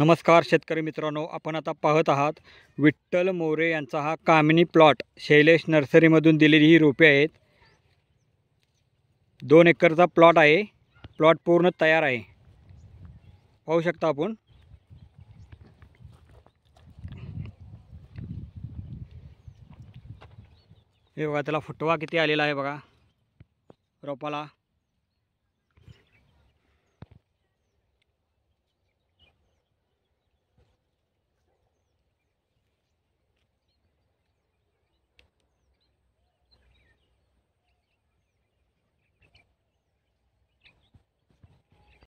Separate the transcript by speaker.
Speaker 1: नमस्कार शेतकरी मित्रांनो आपण आता पाहत आहात विठ्ठल मोरे यांचा हा कामिनी प्लॉट शैलेश नर्सरीमधून दिलेली ही रोपे आहेत दोन एकरचा प्लॉट आहे प्लॉट पूर्ण तयार आहे पाहू शकता आपण हे बघा त्याला फुटवा किती आलेला आहे बघा रोपाला